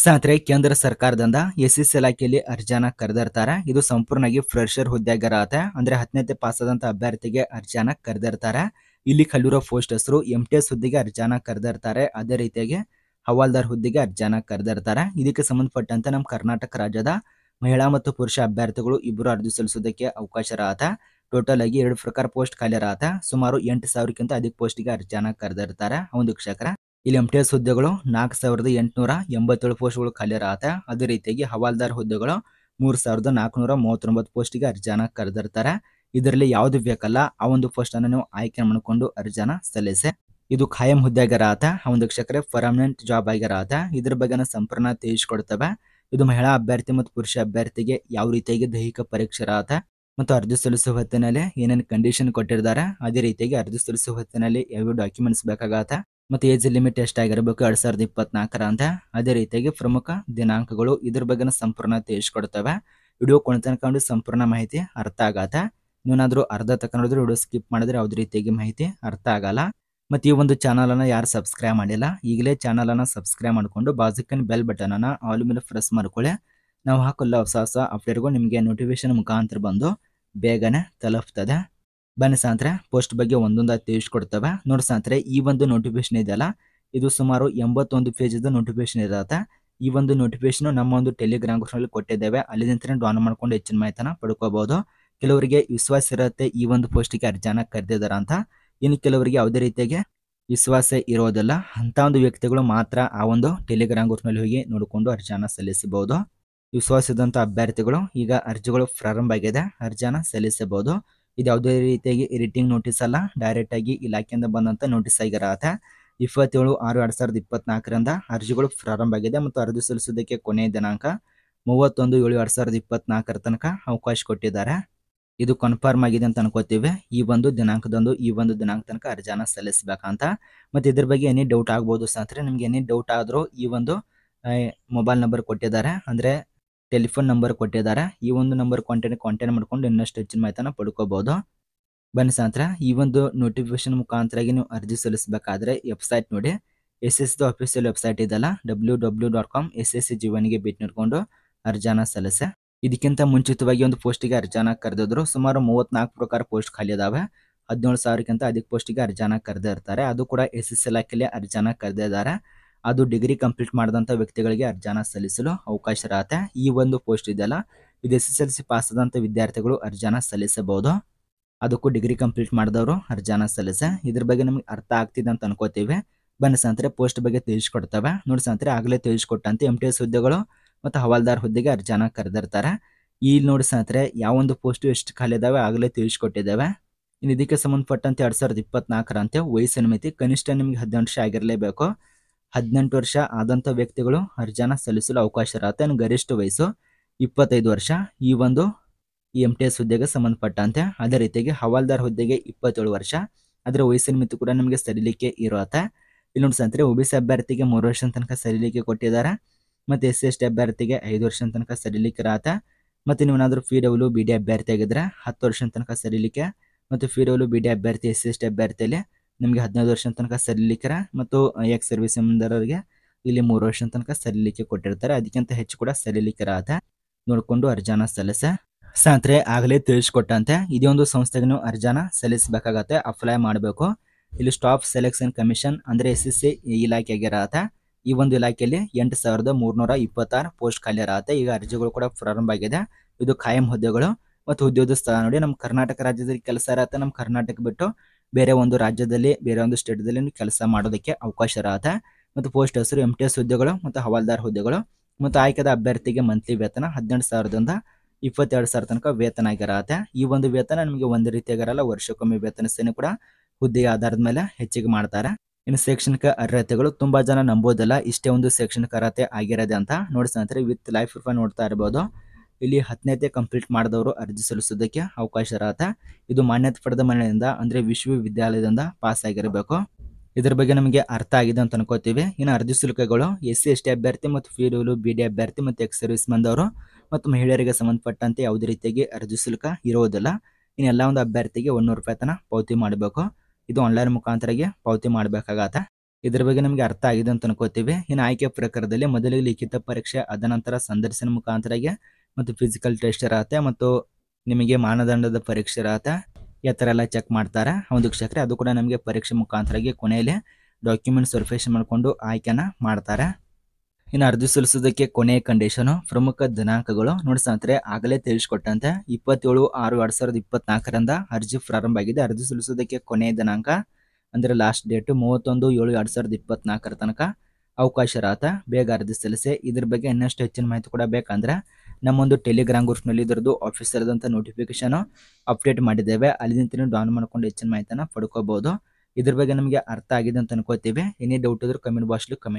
ಸ್ನೇಹಿತರೆ ಕೇಂದ್ರ ಸರ್ಕಾರದಿಂದ ಎಸ್ ಎಸ್ ಇಲಾಖೆಯಲ್ಲಿ ಅರ್ಜಿಯನ್ನ ಕರೆದಿರ್ತಾರೆ ಇದು ಸಂಪೂರ್ಣವಾಗಿ ಫ್ರೆಷರ್ ಹುದ್ದೆಗಿರತ್ತೆ ಅಂದ್ರೆ ಹತ್ತನೇ ಪಾಸ್ ಆದಂತ ಅಭ್ಯರ್ಥಿಗೆ ಅರ್ಜಿಯನ್ನ ಕರೆದಿರ್ತಾರೆ ಇಲ್ಲಿ ಕಲ್ಲಿರೋ ಪೋಸ್ಟ್ ಹೆಸರು ಎಂ ಟಿ ಎಸ್ ಹುದ್ದೆಗೆ ಅರ್ಜಿಯನ್ನ ಕರೆದಿರ್ತಾರೆ ಅದೇ ರೀತಿಯಾಗಿ ಹವಾಲ್ದಾರ್ ಹುದ್ದೆಗೆ ಅರ್ಜಿಯನ್ನ ಕರೆದಿರ್ತಾರೆ ಇದಕ್ಕೆ ಸಂಬಂಧಪಟ್ಟಂತೆ ನಮ್ಮ ಕರ್ನಾಟಕ ರಾಜ್ಯದ ಮಹಿಳಾ ಮತ್ತು ಪುರುಷ ಅಭ್ಯರ್ಥಿಗಳು ಇಬ್ಬರು ಅರ್ಜಿ ಸಲ್ಲಿಸೋದಕ್ಕೆ ಅವಕಾಶ ಇರತ್ತೆ ಟೋಟಲ್ ಆಗಿ ಎರಡು ಪ್ರಕಾರ ಪೋಸ್ಟ್ ಖಾಲಿ ಆತ ಸುಮಾರು ಎಂಟು ಸಾವಿರಕ್ಕಿಂತ ಅಧಿಕ ಪೋಸ್ಟ್ಗೆ ಅರ್ಜಿಯನ್ನ ಕರೆದಿರ್ತಾರೆ ಒಂದು ವೀಕ್ಷಕರ ಇಲ್ಲಿ ಎಂ ಟಿ ಎಸ್ ಹುದ್ದೆಗಳು ನಾಲ್ಕು ಸಾವಿರದ ಎಂಟುನೂರ ಎಂಬತ್ತೇಳು ಪೋಸ್ಟ್ಗಳು ಖಾಲಿಯರಾಗತ್ತೆ ಅದೇ ರೀತಿಯಾಗಿ ಹವಾಲ್ದಾರ್ ಹುದ್ದೆಗಳು ಮೂರು ಸಾವಿರದ ನಾಲ್ಕುನೂರ ಮೂವತ್ತೊಂಬತ್ತು ಪೋಸ್ಟಿಗೆ ಅರ್ಜಿಯನ್ನು ಕರೆದಿರ್ತಾರೆ ಇದರಲ್ಲಿ ಯಾವುದು ಬೇಕಲ್ಲ ಆ ಒಂದು ಪೋಸ್ಟ್ ಪೋಸ್ಟನ್ನು ನೀವು ಆಯ್ಕೆ ಮಾಡಿಕೊಂಡು ಅರ್ಜಾನ ಸಲ್ಲಿಸಿ ಇದು ಖಾಯಂ ಆಗಿರಾತ ಆ ಒಂದು ಶಿಕ್ಷಕರೇ ಪರ್ಮನೆಂಟ್ ಜಾಬ್ ಆಗಿರತ್ತೆ ಇದ್ರ ಬಗ್ಗೆ ಸಂಪೂರ್ಣ ತಿಳಿಸ್ಕೊಡ್ತವೆ ಇದು ಮಹಿಳಾ ಅಭ್ಯರ್ಥಿ ಮತ್ತು ಪುರುಷ ಅಭ್ಯರ್ಥಿಗೆ ಯಾವ ರೀತಿಯಾಗಿ ದೈಹಿಕ ಪರೀಕ್ಷೆ ಇರತ್ತೆ ಮತ್ತು ಅರ್ಜಿ ಸಲ್ಲಿಸುವ ಹೊತ್ತಿನಲ್ಲಿ ಏನೇನು ಕಂಡೀಷನ್ ಕೊಟ್ಟಿರ್ತಾರೆ ಅದೇ ರೀತಿಯಾಗಿ ಅರ್ಜಿ ಸಲ್ಲಿಸುವ ಹೊತ್ತಿನಲ್ಲಿ ಯಾವ ಡಾಕ್ಯುಮೆಂಟ್ಸ್ ಬೇಕಾಗತ್ತೆ ಮತ್ತು ಏಜ್ ಲಿಮಿಟ್ ಎಷ್ಟಾಗಿರಬೇಕು ಎರಡು ಸಾವಿರದ ಇಪ್ಪತ್ನಾಲ್ಕರ ಅಂತ ಅದೇ ರೀತಿಯಾಗಿ ಪ್ರಮುಖ ದಿನಾಂಕಗಳು ಇದ್ರ ಬಗ್ಗೆನ ಸಂಪೂರ್ಣ ತಿಳಿಸ್ಕೊಡ್ತವೆ ವಿಡಿಯೋ ತನಕ ಸಂಪೂರ್ಣ ಮಾಹಿತಿ ಅರ್ಥ ಆಗತ್ತೆ ನೀವೇನಾದ್ರೂ ಅರ್ಧ ನೋಡಿದ್ರೆ ವಿಡಿಯೋ ಸ್ಕಿಪ್ ಮಾಡಿದ್ರೆ ಯಾವ್ದು ರೀತಿಯಾಗಿ ಮಾಹಿತಿ ಅರ್ಥ ಆಗಲ್ಲ ಮತ್ತು ಈ ಒಂದು ಚಾನಲನ್ನು ಯಾರು ಸಬ್ಸ್ಕ್ರೈಬ್ ಮಾಡಿಲ್ಲ ಈಗಲೇ ಚಾನಲನ್ನು ಸಬ್ಸ್ಕ್ರೈಬ್ ಮಾಡಿಕೊಂಡು ಬಾಜಿಕನ್ ಬೆಲ್ ಬಟನನ್ನು ಆಲ್ ಮೇಲೆ ಪ್ರೆಸ್ ಮಾಡ್ಕೊಳ್ಳಿ ನಾವು ಹಾಕಲ್ಲ ಹೊಸ ಹೊಸ ಅಪ್ಡೇಟ್ಗಳು ನಿಮಗೆ ನೋಟಿಫಿಕೇಶನ್ ಮುಖಾಂತರ ಬಂದು ಬೇಗನೆ ತಲುಪ್ತದೆ ಬನ್ನಿ ಸಾಂತ್ರೆ ಪೋಸ್ಟ್ ಬಗ್ಗೆ ಒಂದೊಂದಾಗಿ ತಿಳಿಸ್ಕೊಡ್ತವೆ ನೋಡಿ ಸಾಂತ್ರೆ ಈ ಒಂದು ನೋಟಿಫಿಕೇಶನ್ ಇದೆಯಲ್ಲ ಇದು ಸುಮಾರು ಎಂಬತ್ತೊಂದು ಪೇಜದು ನೋಟಿಫಿಕೇಶನ್ ಇರುತ್ತೆ ಈ ಒಂದು ನೋಟಿಫಿಕೇಶನ್ ನಮ್ಮ ಒಂದು ಟೆಲಿಗ್ರಾಮ್ ನಲ್ಲಿ ಕೊಟ್ಟಿದ್ದೇವೆ ಅಲ್ಲಿಂದ ಡೌನ್ ಮಾಡ್ಕೊಂಡು ಹೆಚ್ಚಿನ ಮಾಹಿತಿನ ಪಡ್ಕೋಬಹುದು ಕೆಲವರಿಗೆ ವಿಶ್ವಾಸ ಇರುತ್ತೆ ಈ ಒಂದು ಗೆ ಅರ್ಜಾನ ಕರೆದಿದಾರ ಅಂತ ಇನ್ನು ಕೆಲವರಿಗೆ ಯಾವುದೇ ರೀತಿಯಾಗಿ ವಿಶ್ವಾಸ ಇರೋದಿಲ್ಲ ಅಂತ ಒಂದು ವ್ಯಕ್ತಿಗಳು ಮಾತ್ರ ಆ ಒಂದು ಟೆಲಿಗ್ರಾಮ್ ಗ್ರೂಪ್ನಲ್ಲಿ ಹೋಗಿ ನೋಡಿಕೊಂಡು ಅರ್ಜಾನ ಸಲ್ಲಿಸಬಹುದು ವಿಶ್ವಾಸದಂಥ ಅಭ್ಯರ್ಥಿಗಳು ಈಗ ಅರ್ಜಿಗಳು ಪ್ರಾರಂಭ ಆಗಿದೆ ಅರ್ಜಾನ ಸಲ್ಲಿಸಬಹುದು ಇದು ಯಾವುದೇ ರೀತಿಯಾಗಿ ಇರಿಟಿಂಗ್ ನೋಟಿಸ್ ಅಲ್ಲ ಡೈರೆಕ್ಟ್ ಆಗಿ ಇಲಾಖೆಯಿಂದ ಬಂದಂತ ನೋಟಿಸ್ ಆಗಿರತ್ತೆ ಇಪ್ಪತ್ತೇಳು ಆರು ಎರಡ್ ಸಾವಿರದ ಇಪ್ಪತ್ನಾಲ್ಕರಿಂದ ಅರ್ಜಿಗಳು ಪ್ರಾರಂಭ ಆಗಿದೆ ಮತ್ತು ಅರ್ಜಿ ಸಲ್ಲಿಸೋದಕ್ಕೆ ಕೊನೆಯ ದಿನಾಂಕ ಮೂವತ್ತೊಂದು ಏಳು ಎರಡ್ ಸಾವಿರದ ಇಪ್ಪತ್ನಾಲ್ಕರ ತನಕ ಅವಕಾಶ ಕೊಟ್ಟಿದ್ದಾರೆ ಇದು ಕನ್ಫರ್ಮ್ ಆಗಿದೆ ಅಂತ ಅನ್ಕೋತೀವಿ ಈ ಒಂದು ದಿನಾಂಕದಂದು ಈ ಒಂದು ದಿನಾಂಕ ತನಕ ಅರ್ಜಿನ ಸಲ್ಲಿಸಬೇಕಂತ ಮತ್ತೆ ಇದ್ರ ಬಗ್ಗೆ ಏನೇ ಡೌಟ್ ಆಗ್ಬೋದು ಸ್ನೇಹಿತರೆ ನಿಮ್ಗೆ ಎನಿ ಡೌಟ್ ಆದರೂ ಈ ಒಂದು ಮೊಬೈಲ್ ನಂಬರ್ ಕೊಟ್ಟಿದ್ದಾರೆ ಅಂದ್ರೆ ಟೆಲಿಫೋನ್ ನಂಬರ್ ಕೊಟ್ಟಿದ್ದಾರೆ ಈ ಒಂದು ನಂಬರ್ ಕಾಂಟ್ಯಾಕ್ಟ್ ಕಾಂಟ್ಯಾಕ್ಟ್ ಮಾಡಿಕೊಂಡು ಇನ್ನಷ್ಟು ಹೆಚ್ಚಿನ ಮಾಹಿತಿನ ಪಡ್ಕೋಬಹುದು ಬನ್ನಿ ಸಾತ್ರ ಈ ಒಂದು ನೋಟಿಫಿಕೇಶನ್ ಮುಖಾಂತರ ನೀವು ಅರ್ಜಿ ಸಲ್ಲಿಸಬೇಕಾದ್ರೆ ವೆಬ್ಸೈಟ್ ನೋಡಿ S S the official website ಇದೆಲ್ಲ W W dot com S S C ಜೀವನಿಗೆ ಭೇಟಿ ನೋಡಿಕೊಂಡು ಅರ್ಜಿನ ಸಲ್ಲಿಸೆ ಇದಕ್ಕಿಂತ ಮುಂಚಿತವಾಗಿ ಒಂದು ಪೋಸ್ಟಿಗೆ ಅರ್ಜಿನ ಕರೆದಿದ್ರು ಸುಮಾರು ಮೂವತ್ನಾಲ್ಕು ಪ್ರಕಾರ ಪೋಸ್ಟ್ ಖಾಲಿ ಇದಾವೆ ಹದಿನೇಳು ಸಾವಿರಕ್ಕಿಂತ ಅಧಿಕ ಪೋಸ್ಟಿಗೆ ಅರ್ಜಿನ ಕರೆದಿರ್ತಾರೆ ಅದು ಕೂಡ ಎಸ್ ಎಸ್ ಇಲಾಖೆಯಲ್ಲಿ ಅರ್ಜಿನ ಕರೆದಿದ್ದಾರೆ ಅದು ಡಿಗ್ರಿ ಕಂಪ್ಲೀಟ್ ಮಾಡಿದಂಥ ವ್ಯಕ್ತಿಗಳಿಗೆ ಅರ್ಜಾನ ಸಲ್ಲಿಸಲು ಅವಕಾಶ ಇರುತ್ತೆ ಈ ಒಂದು ಪೋಸ್ಟ್ ಇದೆಯಲ್ಲ ಇದು S S L C pass ಆದಂಥ ವಿದ್ಯಾರ್ಥಿಗಳು ಅರ್ಜಾನ ಸಲ್ಲಿಸಬಹುದು ಅದಕ್ಕೂ ಡಿಗ್ರಿ ಕಂಪ್ಲೀಟ್ ಮಾಡಿದವರು ಅರ್ಜಾನ ಸಲ್ಲಿಸೆ ಇದ್ರ ಬಗ್ಗೆ ನಮಗೆ ಅರ್ಥ ಆಗ್ತಿದೆ ಅಂತ ಅನ್ಕೋತೀವಿ ಬನ್ನಿ ಸಂತರೆ ಪೋಸ್ಟ್ ಬಗ್ಗೆ ತಿಳಿಸ್ಕೊಡ್ತವೆ ನೋಡಿ ಸಂತರೆ ಆಗಲೇ ತಿಳಿಸ್ಕೊಟ್ಟಂತೆ ಎಂ ಟಿ ಎಸ್ ಹುದ್ದೆಗಳು ಮತ್ತು ಹವಾಲ್ದಾರ್ ಹುದ್ದೆಗೆ ಅರ್ಜಾನ ಕರೆದಿರ್ತಾರೆ ಇಲ್ಲಿ ನೋಡಿ ಸಂತರೆ ಯಾವೊಂದು ಪೋಸ್ಟು ಎಷ್ಟು ಖಾಲಿ ಇದಾವೆ ಆಗಲೇ ತಿಳಿಸ್ಕೊಟ್ಟಿದ್ದಾವೆ ಇನ್ನು ಇದಕ್ಕೆ ಸಂಬಂಧಪಟ್ಟಂತೆ ಎರಡು ಸಾವಿರದ ಇಪ್ಪತ್ನಾಲ್ಕರಂತೆ ವಯಸ್ಸಿನ ಮಿತಿ ಕನಿಷ್ಠ ನಿಮಗೆ ಹದಿನೆಂಟು ವರ್ಷ ಆಗಿರಲೇಬೇಕು ಹದಿನೆಂಟು ವರ್ಷ ಆದಂಥ ವ್ಯಕ್ತಿಗಳು ಅರ್ಜಿಯನ್ನು ಸಲ್ಲಿಸಲು ಅವಕಾಶ ಇರತ್ತೆ ಗರಿಷ್ಠ ವಯಸ್ಸು ಇಪ್ಪತ್ತೈದು ವರ್ಷ ಈ ಒಂದು ಎಮ್ ಟಿ ಎಸ್ ಹುದ್ದೆಗೆ ಸಂಬಂಧಪಟ್ಟಂತೆ ಅದೇ ರೀತಿಯಾಗಿ ಹವಾಲ್ದಾರ್ ಹುದ್ದೆಗೆ ಇಪ್ಪತ್ತೇಳು ವರ್ಷ ಅದರ ವಯಸ್ಸಿನ ಮಿತಿ ಕೂಡ ನಮಗೆ ಸರಿಲಿಕ್ಕೆ ಇರುತ್ತೆ ಇಲ್ಲಿ ನೋಡಿ ಸಂತರೆ ಒ ಬಿ ಸಿ ಅಭ್ಯರ್ಥಿಗೆ ಮೂರು ವರ್ಷದ ತನಕ ಸರಿಲಿಕ್ಕೆ ಕೊಟ್ಟಿದ್ದಾರೆ ಮತ್ತು ಎಸ್ ಸಿ ಎಸ್ ಟಿ ಅಭ್ಯರ್ಥಿಗೆ ಐದು ವರ್ಷದ ತನಕ ಸರಿಲಿಕ್ಕೆ ಇರತ್ತೆ ಮತ್ತು ನೀವೇನಾದರೂ P W e B D ಅಭ್ಯರ್ಥಿ ಆಗಿದ್ರೆ ಹತ್ತು ವರ್ಷದ ತನಕ ಸರಿಲಿಕ್ಕೆ ಮತ್ತು P W e B D ಅಭ್ಯರ್ಥಿ ಎಸ್ ಸಿ ಎಸ್ ಟಿ ಅಭ್ಯರ್ಥಿಯಲ್ಲಿ ನಿಮಗೆ ಹದಿನೈದು ವರ್ಷ ತನಕ ಸಲ್ಲಿಕರ ಮತ್ತು ಎಕ್ಸ್ ಸರ್ವಿಸ್ ಎಂದರವರಿಗೆ ಇಲ್ಲಿ ಮೂರು ವರ್ಷ ತನಕ ಸಲ್ಲಿಕೆ ಕೊಟ್ಟಿರ್ತಾರೆ ಅದಕ್ಕಿಂತ ಹೆಚ್ಚು ಕೂಡ ಸಲ್ಲಿಕರ ಆದ ನೋಡಿಕೊಂಡು ಅರ್ಜಾನ ಸಲ್ಲಿಸ ಸಾತ್ರೆ ಆಗಲೇ ತಿಳಿಸ್ಕೊಟ್ಟಂತೆ ಇದೇ ಒಂದು ಸಂಸ್ಥೆಗೆ ನೀವು ಅರ್ಜಾನ ಸಲ್ಲಿಸಬೇಕಾಗತ್ತೆ ಅಪ್ಲೈ ಮಾಡಬೇಕು ಇಲ್ಲಿ ಸ್ಟಾಫ್ ಸೆಲೆಕ್ಷನ್ ಕಮಿಷನ್ ಅಂದರೆ ಎಸ್ ಎಸ್ ಸಿ ಈ ಒಂದು ಇಲಾಖೆಯಲ್ಲಿ ಎಂಟು ಸಾವಿರದ ಮೂರ್ನೂರ ಇಪ್ಪತ್ತಾರು ಪೋಸ್ಟ್ ಖಾಲಿ ಇರತ್ತೆ ಈಗ ಅರ್ಜಿಗಳು ಕೂಡ ಪ್ರಾರಂಭ ಆಗಿದೆ ಇದು ಖಾಯಂ ಹುದ್ದೆಗಳು ಮತ್ತು ಉದ್ಯೋಗ ಸ್ಥಳ ನೋಡಿ ನಮ್ಮ ಕರ್ನಾಟಕ ರಾಜ್ಯದಲ್ಲಿ ಕೆಲಸ ಇರತ್ತೆ ನಮ್ಮ ಕರ್ನಾಟಕ ಬಿಟ್ಟು ಬೇರೆ ಒಂದು ರಾಜ್ಯದಲ್ಲಿ ಬೇರೆ ಒಂದು ಸ್ಟೇಟ್ ಕೆಲಸ ಮಾಡೋದಕ್ಕೆ ಅವಕಾಶ ಇರತ್ತೆ ಮತ್ತು ಪೋಸ್ಟ್ ಹೆಸರು ಎಮ್ ಟಿ ಎಸ್ ಹುದ್ದೆಗಳು ಮತ್ತು ಹವಾಲ್ದಾರ್ ಹುದ್ದೆಗಳು ಮತ್ತು ಆಯ್ಕೆದ ಅಭ್ಯರ್ಥಿಗೆ ಮಂತ್ಲಿ ವೇತನ ಹದಿನೆಂಟು ಸಾವಿರದಿಂದ ಇಪ್ಪತ್ತೆರಡು ಸಾವಿರ ತನಕ ವೇತನ ಆಗಿರತ್ತೆ ಈ ಒಂದು ವೇತನ ನಿಮಗೆ ಒಂದು ರೀತಿಯಾಗಿರಲ್ಲ ವರ್ಷಕ್ಕೊಮ್ಮೆ ವೇತನ ಸೇನೆ ಕೂಡ ಹುದ್ದೆಯ ಆಧಾರದ ಮೇಲೆ ಹೆಚ್ಚಿಗೆ ಮಾಡ್ತಾರೆ ಇನ್ನು ಶೈಕ್ಷಣಿಕ ಅರ್ಹತೆಗಳು ತುಂಬಾ ಜನ ನಂಬೋದಲ್ಲ ಇಷ್ಟೇ ಒಂದು ಶೈಕ್ಷಣಿಕ ಅರ್ಹತೆ ಆಗಿರೋದೆ ಅಂತ ನೋಡಿ ವಿತ್ ಲೈಫ್ ರೂಪಾಯಿ ನೋಡ್ತಾ ಇರ್ಬೋದು ಇಲ್ಲಿ ಹತ್ತನೇತೆ ಕಂಪ್ಲೀಟ್ ಮಾಡಿದವರು ಅರ್ಜಿ ಸಲ್ಲಿಸೋದಕ್ಕೆ ಅವಕಾಶ ಇರತ್ತೆ ಇದು ಮಾನ್ಯತೆ ಪಡೆದ ಮನೆಯಿಂದ ಅಂದರೆ ವಿಶ್ವವಿದ್ಯಾಲಯದಿಂದ ಪಾಸ್ ಆಗಿರಬೇಕು ಇದ್ರ ಬಗ್ಗೆ ನಮಗೆ ಅರ್ಥ ಆಗಿದೆ ಅಂತ ಅನ್ಕೋತೀವಿ ಇನ್ನು ಅರ್ಜಿ ಶುಲ್ಕಗಳು ಎಸ್ ಸಿ ಎಸ್ ಟಿ ಅಭ್ಯರ್ಥಿ ಮತ್ತು ಫೀರೂಲು ಬಿ ಡಿ ಅಭ್ಯರ್ಥಿ ಮತ್ತು ಎಕ್ಸ್ ಸರ್ವಿಸ್ ಬಂದವರು ಮತ್ತು ಮಹಿಳೆಯರಿಗೆ ಸಂಬಂಧಪಟ್ಟಂತೆ ಯಾವುದೇ ರೀತಿಯಾಗಿ ಅರ್ಜಿ ಶುಲ್ಕ ಇರೋದಿಲ್ಲ ಇನ್ನು ಎಲ್ಲ ಒಂದು ಅಭ್ಯರ್ಥಿಗೆ ಒಂದೂರು ರೂಪಾಯಿ ತನ ಪಾವತಿ ಮಾಡಬೇಕು ಇದು ಆನ್ಲೈನ್ ಮುಖಾಂತರಗೆ ಪಾವತಿ ಮಾಡಬೇಕಾಗತ್ತೆ ಇದರ ಬಗ್ಗೆ ನಮಗೆ ಅರ್ಥ ಆಗಿದೆ ಅಂತ ಅನ್ಕೋತೀವಿ ಇನ್ನು ಆಯ್ಕೆ ಪ್ರಕಾರದಲ್ಲಿ ಮೊದಲಿಗೆ ಲಿಖಿತ ಪರೀಕ್ಷೆ ಅದ ನಂತರ ಸಂದರ್ಶನ ಮುಖಾಂತರಗೆ ಮತ್ತು ಫಿಸಿಕಲ್ ಟೆಸ್ಟ್ ಇರತ್ತೆ ಮತ್ತು ನಿಮಗೆ ಮಾನದಂಡದ ಪರೀಕ್ಷೆ ಇರತ್ತೆ ಈ ಥರ ಎಲ್ಲ ಚೆಕ್ ಮಾಡ್ತಾರೆ ಒಂದು ಕ್ಷೇತ್ರ ಅದು ಕೂಡ ನಮಗೆ ಪರೀಕ್ಷೆ ಮುಖಾಂತರಾಗಿ ಕೊನೆಯಲ್ಲಿ ಡಾಕ್ಯುಮೆಂಟ್ ಸರ್ಫೇಷನ್ ಮಾಡಿಕೊಂಡು ಆಯ್ಕೆನ ಮಾಡ್ತಾರೆ ಇನ್ನು ಅರ್ಜಿ ಸಲ್ಲಿಸೋದಕ್ಕೆ ಕೊನೆಯ ಕಂಡೀಷನು ಪ್ರಮುಖ ದಿನಾಂಕಗಳು ನೋಡಿ ಸ್ನೇಹಿತರೆ ಆಗಲೇ ತಿಳಿಸ್ಕೊಟ್ಟಂತೆ ಇಪ್ಪತ್ತೇಳು ಆರು ಎರಡು ಸಾವಿರದ ಇಪ್ಪತ್ನಾಲ್ಕರಿಂದ ಅರ್ಜಿ ಪ್ರಾರಂಭ ಆಗಿದೆ ಅರ್ಜಿ ಸಲ್ಲಿಸೋದಕ್ಕೆ ಕೊನೆಯ ದಿನಾಂಕ ಅಂದರೆ ಲಾಸ್ಟ್ ಡೇಟು ಮೂವತ್ತೊಂದು ಏಳು ಎರಡು ಸಾವಿರದ ಇಪ್ಪತ್ನಾಲ್ಕರ ತನಕ ಅವಕಾಶ ಇರತ್ತೆ ಬೇಗ ಅರ್ಜಿ ಸಲ್ಲಿಸಿ ಇದ್ರ ಬಗ್ಗೆ ಇನ್ನಷ್ಟು ಹೆಚ್ಚಿನ ಮಾಹಿತಿ ಕೂಡ ಬೇಕಂದ್ರೆ ನಮ್ಮೊಂದು ಟೆಲಿಗ್ರಾಮ್ ಗ್ರೂಪ್ನಲ್ಲಿ ಇದರದು ಆಫೀಸರ್ ಅಂತ ನೋಟಿಫಿಕೇಶನ್ ಅಪ್ಡೇಟ್ ಮಾಡಿದ್ದೇವೆ ಅಲ್ಲಿಂದ ನೀವು ಡೌನ್ ಮಾಡ್ಕೊಂಡು ಹೆಚ್ಚಿನ ಮಾಹಿತಿಯನ್ನು ಪಡ್ಕೋಬಹುದು ಇದ್ರ ಬಗ್ಗೆ ನಮಗೆ ಅರ್ಥ ಆಗಿದೆ ಅಂತ ಅನ್ಕೋತೀವಿ ಏನೇ ಡೌಟ್ ಇದ್ರೂ ಕಮೆಂಟ್ ಬಾಕ್ಸ್ ಕಮೆಂಟ್